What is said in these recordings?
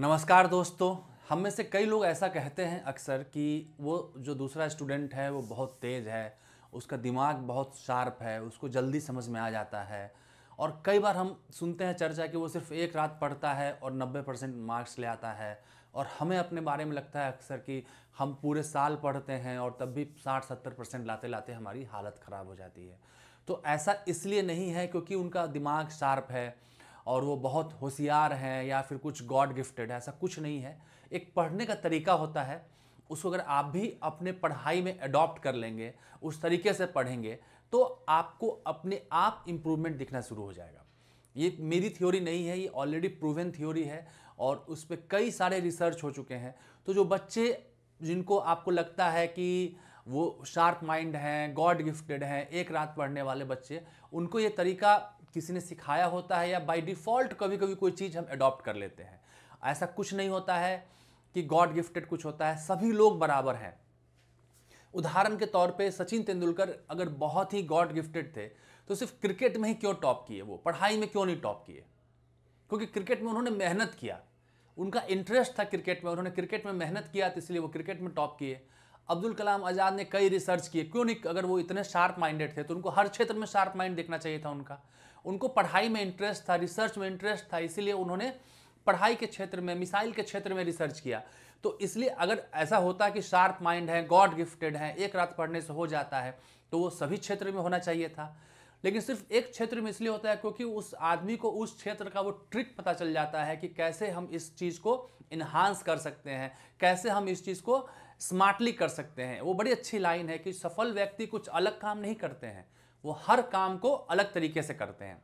नमस्कार दोस्तों हम में से कई लोग ऐसा कहते हैं अक्सर कि वो जो दूसरा स्टूडेंट है वो बहुत तेज़ है उसका दिमाग बहुत शार्प है उसको जल्दी समझ में आ जाता है और कई बार हम सुनते हैं चर्चा कि वो सिर्फ एक रात पढ़ता है और 90 परसेंट मार्क्स ले आता है और हमें अपने बारे में लगता है अक्सर कि हम पूरे साल पढ़ते हैं और तब भी साठ सत्तर परसेंट लाते लाते हमारी हालत ख़राब हो जाती है तो ऐसा इसलिए नहीं है क्योंकि उनका दिमाग शार्प है और वो बहुत होशियार हैं या फिर कुछ गॉड गिफ्टेड है ऐसा कुछ नहीं है एक पढ़ने का तरीका होता है उसको अगर आप भी अपने पढ़ाई में अडॉप्ट कर लेंगे उस तरीके से पढ़ेंगे तो आपको अपने आप इम्प्रूवमेंट दिखना शुरू हो जाएगा ये मेरी थ्योरी नहीं है ये ऑलरेडी प्रूवन थ्योरी है और उस पर कई सारे रिसर्च हो चुके हैं तो जो बच्चे जिनको आपको लगता है कि वो शार्प माइंड हैं गॉड गिफ्टेड हैं एक रात पढ़ने वाले बच्चे उनको ये तरीका किसी ने सिखाया होता है या बाय डिफ़ॉल्ट कभी कभी कोई चीज़ हम अडॉप्ट कर लेते हैं ऐसा कुछ नहीं होता है कि गॉड गिफ्टेड कुछ होता है सभी लोग बराबर हैं उदाहरण के तौर पे सचिन तेंदुलकर अगर बहुत ही गॉड गिफ्टेड थे तो सिर्फ क्रिकेट में ही क्यों टॉप किए वो पढ़ाई में क्यों नहीं टॉप किए क्योंकि क्रिकेट में उन्होंने मेहनत किया उनका इंटरेस्ट था क्रिकेट में उन्होंने क्रिकेट में मेहनत किया तो इसलिए वो क्रिकेट में टॉप किए अब्दुल कलाम आज़ाद ने कई रिसर्च किए क्यों नहीं अगर वो इतने शार्प माइंडेड थे तो उनको हर क्षेत्र में शार्प माइंड देखना चाहिए था उनका उनको पढ़ाई में इंटरेस्ट था रिसर्च में इंटरेस्ट था इसीलिए उन्होंने पढ़ाई के क्षेत्र में मिसाइल के क्षेत्र में रिसर्च किया तो इसलिए अगर ऐसा होता कि शार्प माइंड है गॉड गिफ्टेड है एक रात पढ़ने से हो जाता है तो वो सभी क्षेत्र में होना चाहिए था लेकिन सिर्फ एक क्षेत्र में इसलिए होता है क्योंकि उस आदमी को उस क्षेत्र का वो ट्रिक पता चल जाता है कि कैसे हम इस चीज़ को इन्हांस कर सकते हैं कैसे हम इस चीज़ को स्मार्टली कर सकते हैं वो बड़ी अच्छी लाइन है कि सफल व्यक्ति कुछ अलग काम नहीं करते हैं वो हर काम को अलग तरीके से करते हैं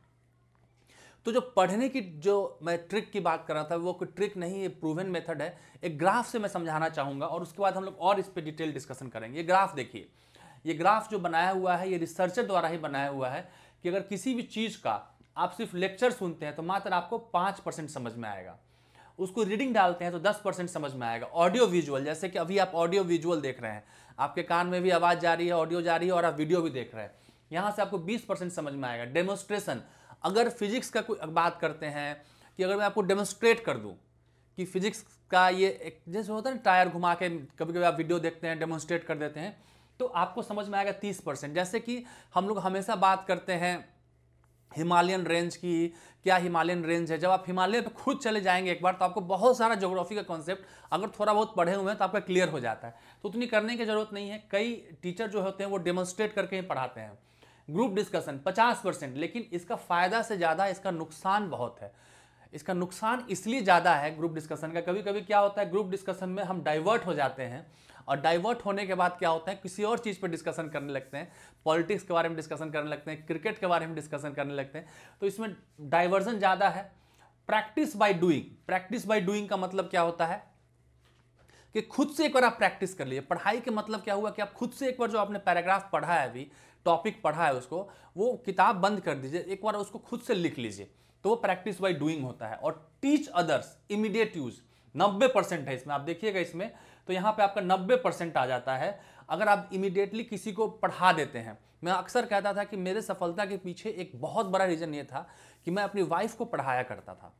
तो जो पढ़ने की जो मैं ट्रिक की बात कर रहा था वो कोई ट्रिक नहीं है प्रूवन मेथड है एक ग्राफ से मैं समझाना चाहूँगा और उसके बाद हम लोग और इस पर डिटेल डिस्कशन करेंगे ये ग्राफ देखिए ये ग्राफ जो बनाया हुआ है ये रिसर्चर द्वारा ही बनाया हुआ है कि अगर किसी भी चीज़ का आप सिर्फ लेक्चर सुनते हैं तो मात्र आपको पाँच परसेंट समझ में आएगा उसको रीडिंग डालते हैं तो दस परसेंट समझ में आएगा ऑडियो विजुअल जैसे कि अभी आप ऑडियो विजुअल देख रहे हैं आपके कान में भी आवाज़ जा रही है ऑडियो जा रही है और आप वीडियो भी देख रहे हैं यहाँ से आपको बीस परसेंट समझ में आएगा डेमोस्ट्रेशन अगर फिजिक्स का कोई बात करते हैं कि अगर मैं आपको डेमोस्ट्रेट कर दूँ कि फिजिक्स का ये एक जैसे होता है ना टायर घुमा के कभी कभी आप वीडियो देखते हैं डेमोन्स्ट्रेट कर देते हैं तो आपको समझ में आएगा तीस परसेंट जैसे कि हम लोग हमेशा बात करते हैं हिमालयन रेंज की क्या हिमालयन रेंज है जब आप हिमालय पे खुद चले जाएंगे एक बार तो आपको बहुत सारा ज्योग्राफी का कॉन्सेप्ट अगर थोड़ा बहुत पढ़े हुए हैं तो आपका क्लियर हो जाता है तो उतनी करने की जरूरत नहीं है कई टीचर जो होते हैं वो डेमोन्स्ट्रेट करके ही पढ़ाते हैं ग्रुप डिस्कशन 50 परसेंट लेकिन इसका फ़ायदा से ज़्यादा इसका नुकसान बहुत है इसका नुकसान इसलिए ज़्यादा है ग्रुप डिस्कशन का कभी कभी क्या होता है ग्रुप डिस्कशन में हम डाइवर्ट हो जाते हैं और डाइवर्ट होने के बाद क्या होता है किसी और चीज़ पर डिस्कशन करने लगते हैं पॉलिटिक्स के बारे में डिस्कशन करने लगते हैं क्रिकेट के बारे में डिस्कशन करने लगते हैं तो इसमें डाइवर्जन ज़्यादा है practice by doing practice by doing का मतलब क्या होता है कि खुद से एक बार आप प्रैक्टिस कर लिए पढ़ाई के मतलब क्या हुआ कि आप खुद से एक बार जो आपने पैराग्राफ पढ़ा है अभी टॉपिक पढ़ा है उसको वो किताब बंद कर दीजिए एक बार उसको खुद से लिख लीजिए तो वो प्रैक्टिस बाई डूइंग होता है और teach others immediate use 90 percent है इसमें आप देखिएगा इसमें तो यहाँ पे आपका 90 परसेंट आ जाता है अगर आप इमीडिएटली किसी को पढ़ा देते हैं मैं अक्सर कहता था कि मेरे सफलता के पीछे एक बहुत बड़ा रीज़न ये था कि मैं अपनी वाइफ को पढ़ाया करता था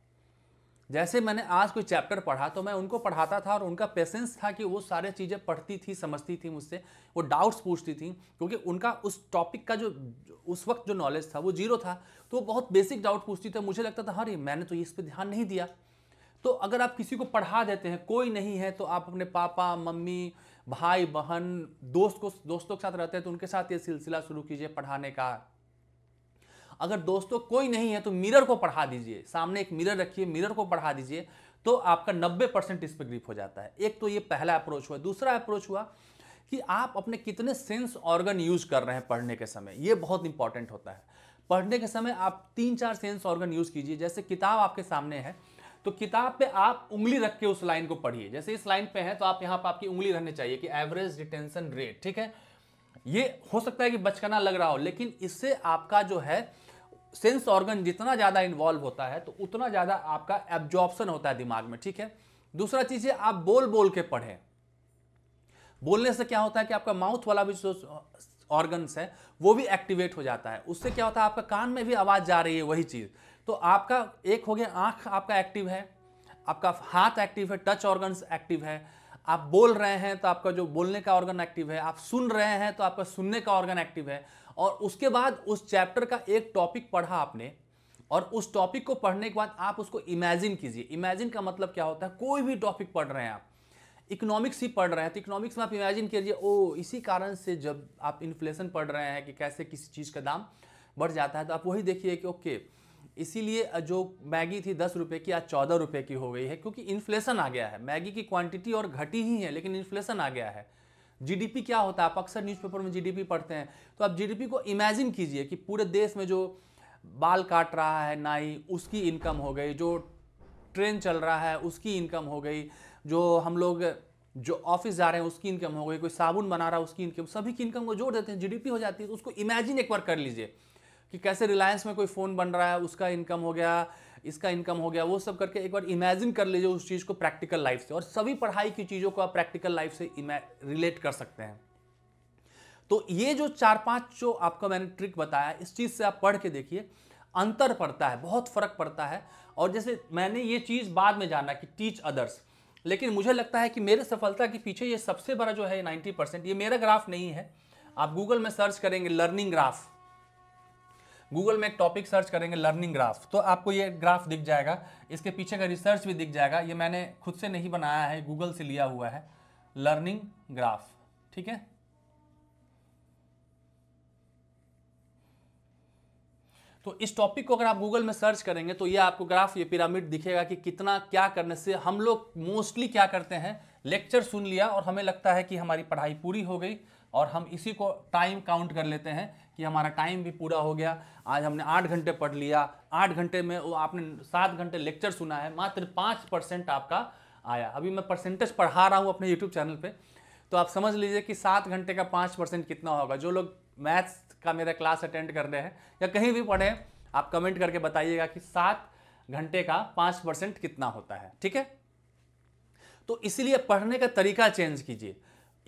जैसे मैंने आज कोई चैप्टर पढ़ा तो मैं उनको पढ़ाता था और उनका पेशेंस था कि वो सारे चीज़ें पढ़ती थी समझती थी मुझसे वो डाउट्स पूछती थी क्योंकि उनका उस टॉपिक का जो उस वक्त जो नॉलेज था वो जीरो था तो वो बहुत बेसिक डाउट पूछती थी मुझे लगता था अरे मैंने तो इस पर ध्यान नहीं दिया तो अगर आप किसी को पढ़ा देते हैं कोई नहीं है तो आप अपने पापा मम्मी भाई बहन दोस्त को दोस्तों के साथ रहते हैं तो उनके साथ ये सिलसिला शुरू कीजिए पढ़ाने का अगर दोस्तों कोई नहीं है तो मिरर को पढ़ा दीजिए सामने एक मिरर रखिए मिरर को पढ़ा दीजिए तो आपका 90 परसेंट इस पर ग्रिप हो जाता है एक तो ये पहला अप्रोच हुआ दूसरा अप्रोच हुआ कि आप अपने कितने सेंस ऑर्गन यूज कर रहे हैं पढ़ने के समय ये बहुत इंपॉर्टेंट होता है पढ़ने के समय आप तीन चार सेंस ऑर्गन यूज कीजिए जैसे किताब आपके सामने है तो किताब पे आप उंगली रख के उस लाइन को पढ़िए जैसे इस लाइन पे है तो आप यहाँ पर आपकी उंगली रहनी चाहिए कि एवरेज रिटेंशन रेट ठीक है ये हो सकता है कि बचकना लग रहा हो लेकिन इससे आपका जो है सेंस ऑर्गन जितना ज़्यादा इन्वॉल्व होता है तो उतना ज़्यादा आपका एब्जॉर्प्शन होता है दिमाग में ठीक है दूसरा चीज़ है आप बोल बोल के पढ़ें बोलने से क्या होता है कि आपका माउथ वाला भी जो ऑर्गन्स है वो भी एक्टिवेट हो जाता है उससे क्या होता है आपका कान में भी आवाज़ जा रही है वही चीज़ तो आपका एक हो गया आँख आपका एक्टिव है आपका हाथ एक्टिव है टच ऑर्गन्स एक्टिव है आप बोल रहे हैं तो आपका जो बोलने का ऑर्गन एक्टिव है आप सुन रहे हैं तो आपका सुनने का ऑर्गन एक्टिव है और उसके बाद उस चैप्टर का एक टॉपिक पढ़ा आपने और उस टॉपिक को पढ़ने के बाद आप उसको इमेजिन कीजिए इमेजिन का मतलब क्या होता है कोई भी टॉपिक पढ़ रहे हैं आप इकोनॉमिक्स ही पढ़ रहे हैं तो इकोनॉमिक्स में आप इमेजिन कीजिए ओ इसी कारण से जब आप इन्फ्लेशन पढ़ रहे हैं कि कैसे किसी चीज़ का दाम बढ़ जाता है तो आप वही देखिए कि ओके इसीलिए जो मैगी थी दस रुपये की आज चौदह रुपये की हो गई है क्योंकि इन्फ्लेशन आ गया है मैगी की क्वांटिटी और घटी ही है लेकिन इन्फ्लेशन आ गया है जीडीपी क्या होता है आप अक्सर न्यूज़पेपर में जीडीपी पढ़ते हैं तो आप जीडीपी को इमेजिन कीजिए कि पूरे देश में जो बाल काट रहा है नाई उसकी इनकम हो गई जो ट्रेन चल रहा है उसकी इनकम हो गई जो हम लोग जो ऑफिस जा रहे हैं उसकी इनकम हो गई कोई साबुन बना रहा है उसकी इनकम सभी की इनकम को जोड़ देते हैं जीडीपी हो जाती है तो उसको इमेजिन एक बार कर लीजिए कि कैसे रिलायंस में कोई फ़ोन बन रहा है उसका इनकम हो गया इसका इनकम हो गया वो सब करके एक बार इमेजिन कर लीजिए उस चीज़ को प्रैक्टिकल लाइफ से और सभी पढ़ाई की चीज़ों को आप प्रैक्टिकल लाइफ से रिलेट कर सकते हैं तो ये जो चार पांच जो आपका मैंने ट्रिक बताया इस चीज़ से आप पढ़ के देखिए अंतर पड़ता है बहुत फ़र्क पड़ता है और जैसे मैंने ये चीज़ बाद में जाना कि टीच अदर्स लेकिन मुझे लगता है कि मेरे सफलता के पीछे ये सबसे बड़ा जो है नाइन्टी परसेंट ये मेरा ग्राफ नहीं है आप गूगल में सर्च करेंगे लर्निंग ग्राफ गूगल में एक टॉपिक सर्च करेंगे लर्निंग ग्राफ तो आपको ये ग्राफ दिख जाएगा इसके पीछे का रिसर्च भी दिख जाएगा ये मैंने खुद से नहीं बनाया है गूगल से लिया हुआ है लर्निंग ग्राफ ठीक है तो इस टॉपिक को अगर आप गूगल में सर्च करेंगे तो ये आपको ग्राफ ये पिरामिड दिखेगा कि कितना क्या करने से हम लोग मोस्टली क्या करते हैं लेक्चर सुन लिया और हमें लगता है कि हमारी पढ़ाई पूरी हो गई और हम इसी को टाइम काउंट कर लेते हैं कि हमारा टाइम भी पूरा हो गया आज हमने आठ घंटे पढ़ लिया आठ घंटे में वो आपने सात घंटे लेक्चर सुना है मात्र पाँच परसेंट आपका आया अभी मैं परसेंटेज पढ़ा रहा हूँ अपने यूट्यूब चैनल पर तो आप समझ लीजिए कि सात घंटे का पाँच परसेंट कितना होगा जो लोग मैथ्स का मेरा क्लास अटेंड कर रहे हैं या कहीं भी पढ़े आप कमेंट करके बताइएगा कि सात घंटे का पाँच परसेंट कितना होता है ठीक है तो इसलिए पढ़ने का तरीका चेंज कीजिए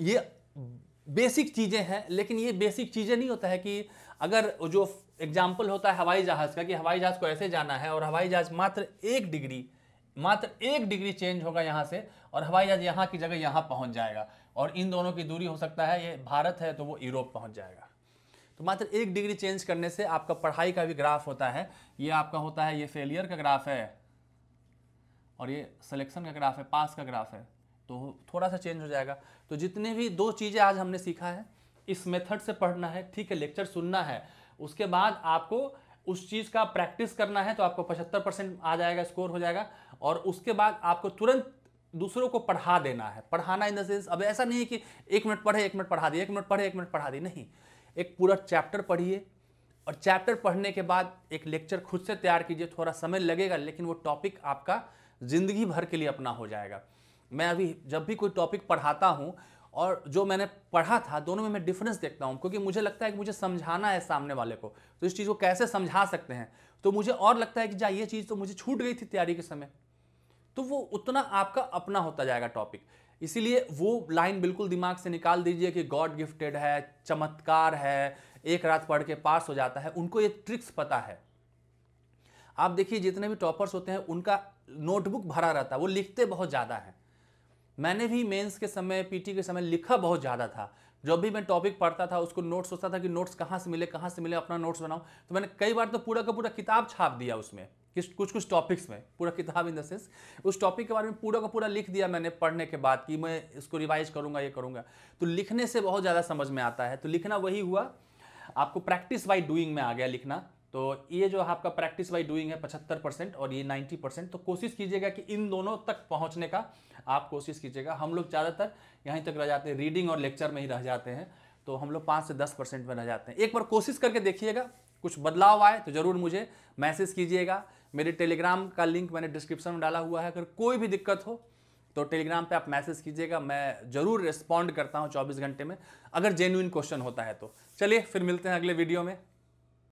ये बेसिक चीज़ें हैं लेकिन ये बेसिक चीज़ें नहीं होता है कि अगर जो एग्जाम्पल होता है हवाई जहाज़ का कि हवाई जहाज़ को ऐसे जाना है और हवाई जहाज़ मात्र एक डिग्री मात्र एक डिग्री चेंज होगा यहाँ से और हवाई जहाज़ यहाँ की जगह यहाँ पहुँच जाएगा और इन दोनों की दूरी हो सकता है ये भारत है तो वो यूरोप पहुँच जाएगा तो मात्र एक डिग्री चेंज करने से आपका पढ़ाई का भी ग्राफ होता है ये आपका होता है ये फेलियर का ग्राफ है और ये सिलेक्शन का ग्राफ है पास का ग्राफ है तो थोड़ा सा चेंज हो जाएगा तो जितने भी दो चीज़ें आज हमने सीखा है इस मेथड से पढ़ना है ठीक है लेक्चर सुनना है उसके बाद आपको उस चीज़ का प्रैक्टिस करना है तो आपको पचहत्तर परसेंट आ जाएगा स्कोर हो जाएगा और उसके बाद आपको तुरंत दूसरों को पढ़ा देना है पढ़ाना इन द सेंस अब ऐसा नहीं है कि एक मिनट पढ़े एक मिनट पढ़ा दिए एक मिनट पढ़े एक मिनट पढ़ा दिए नहीं एक पूरा चैप्टर पढ़िए और चैप्टर पढ़ने के बाद एक लेक्चर खुद से तैयार कीजिए थोड़ा समय लगेगा लेकिन वो टॉपिक आपका ज़िंदगी भर के लिए अपना हो जाएगा मैं अभी जब भी कोई टॉपिक पढ़ाता हूँ और जो मैंने पढ़ा था दोनों में मैं डिफरेंस देखता हूँ क्योंकि मुझे लगता है कि मुझे समझाना है सामने वाले को तो इस चीज़ को कैसे समझा सकते हैं तो मुझे और लगता है कि जा ये चीज़ तो मुझे छूट गई थी तैयारी के समय तो वो उतना आपका अपना होता जाएगा टॉपिक इसीलिए वो लाइन बिल्कुल दिमाग से निकाल दीजिए कि गॉड गिफ्टेड है चमत्कार है एक रात पढ़ के पास हो जाता है उनको ये ट्रिक्स पता है आप देखिए जितने भी टॉपर्स होते हैं उनका नोटबुक भरा रहता है वो लिखते बहुत ज़्यादा हैं मैंने भी मेंस के समय पीटी के समय लिखा बहुत ज़्यादा था जब भी मैं टॉपिक पढ़ता था उसको नोट्स सोचता था कि नोट्स कहाँ से मिले कहाँ से मिले अपना नोट्स बनाऊँ तो मैंने कई बार तो पूरा का पूरा किताब छाप दिया उसमें किस कुछ कुछ टॉपिक्स में पूरा किताब इन द सेंस उस टॉपिक के बारे में पूरा का पूरा लिख दिया मैंने पढ़ने के बाद कि मैं इसको रिवाइज करूँगा ये करूँगा तो लिखने से बहुत ज़्यादा समझ में आता है तो लिखना वही हुआ आपको प्रैक्टिस बाई डूइंग में आ गया लिखना तो ये जो आपका प्रैक्टिस बाई डूइंग है पचहत्तर परसेंट और ये नाइन्टी परसेंट तो कोशिश कीजिएगा कि इन दोनों तक पहुंचने का आप कोशिश कीजिएगा हम लोग ज़्यादातर यहीं तक रह जाते हैं रीडिंग और लेक्चर में ही रह जाते हैं तो हम लोग पाँच से दस परसेंट में रह जाते हैं एक बार कोशिश करके देखिएगा कुछ बदलाव आए तो ज़रूर मुझे मैसेज कीजिएगा मेरे टेलीग्राम का लिंक मैंने डिस्क्रिप्शन में डाला हुआ है अगर कोई भी दिक्कत हो तो टेलीग्राम पे आप मैसेज कीजिएगा मैं ज़रूर रिस्पॉन्ड करता हूँ 24 घंटे में अगर जेन्यून क्वेश्चन होता है तो चलिए फिर मिलते हैं अगले वीडियो में